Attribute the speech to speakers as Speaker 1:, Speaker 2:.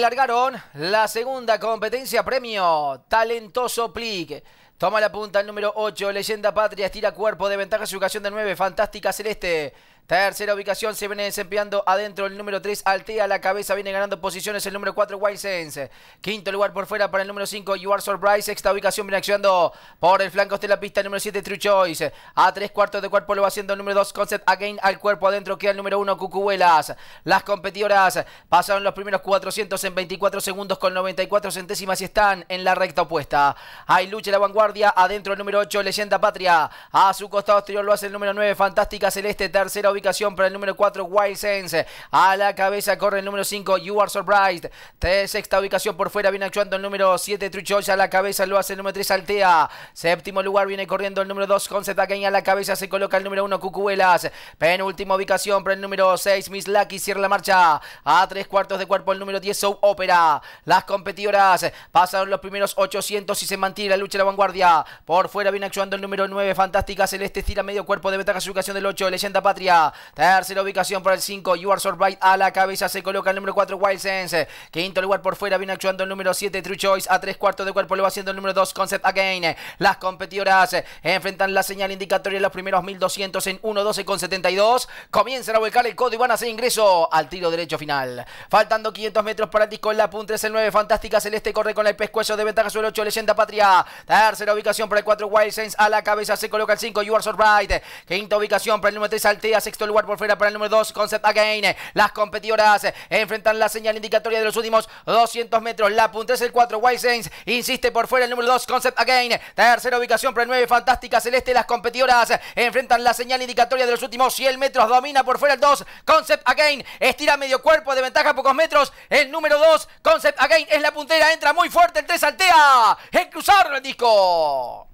Speaker 1: Largaron la segunda competencia premio. Talentoso Plick. Toma la punta el número 8, Leyenda Patria, estira cuerpo de ventaja su ocasión de 9, Fantástica Celeste. Tercera ubicación se viene desempeñando adentro el número 3, Altea. La cabeza viene ganando posiciones el número 4, White Quinto lugar por fuera para el número 5, You Are Surprise. Sexta ubicación viene accionando por el flanco de la pista el número 7, True Choice. A tres cuartos de cuerpo lo va haciendo el número 2, Concept Again. Al cuerpo adentro queda el número 1, Cucubuelas. Las competidoras pasaron los primeros 400 en 24 segundos con 94 centésimas y están en la recta opuesta. Hay lucha la vanguardia. Adentro el número 8, Leyenda Patria. A su costado exterior lo hace el número 9, Fantástica Celeste. Tercera ubicación para el número 4, Wild Sense. A la cabeza corre el número 5, You Are Surprised. sexta ubicación por fuera viene actuando el número 7, Truchoy. A la cabeza lo hace el número 3, Altea. Séptimo lugar viene corriendo el número 2, Concept Again. A la cabeza se coloca el número 1, Cucuelas. Penúltima ubicación para el número 6, Miss Lucky. Cierra la marcha. A tres cuartos de cuerpo el número 10, Sou Opera. Las competidoras pasaron los primeros 800 y se mantiene la lucha de la vanguardia. Por fuera viene actuando el número 9, Fantástica Celeste. Tira medio cuerpo de ventaja su ubicación del 8, Leyenda Patria. Tercera ubicación para el 5, You Are Survived. A la cabeza se coloca el número 4, Wild Sense. Quinto lugar por fuera viene actuando el número 7, True Choice. A tres cuartos de cuerpo lo va haciendo el número 2, Concept Again. Las competidoras enfrentan la señal indicatoria de los primeros 1200 en 1.12 con 72. Comienzan a volcar el codo y van a hacer ingreso al tiro derecho final. Faltando 500 metros para el disco. La punta es el 9, Fantástica Celeste corre con el pescuezo de ventaja sobre el 8, Leyenda Patria. Tercera ubicación para el 4, Wild Sense. A la cabeza se coloca el 5, You Are Survived. Quinta ubicación para el número 3, Altea. Se Sexto lugar por fuera para el número 2, Concept Again. Las competidoras eh, enfrentan la señal indicatoria de los últimos 200 metros. La punta es el 4, White Saints. Insiste por fuera el número 2, Concept Again. Tercera ubicación para el 9, Fantástica Celeste. Las competidoras eh, enfrentan la señal indicatoria de los últimos 100 metros. Domina por fuera el 2, Concept Again. Estira medio cuerpo de ventaja a pocos metros. El número 2, Concept Again es la puntera. Entra muy fuerte el 3, saltea. El cruzar el disco.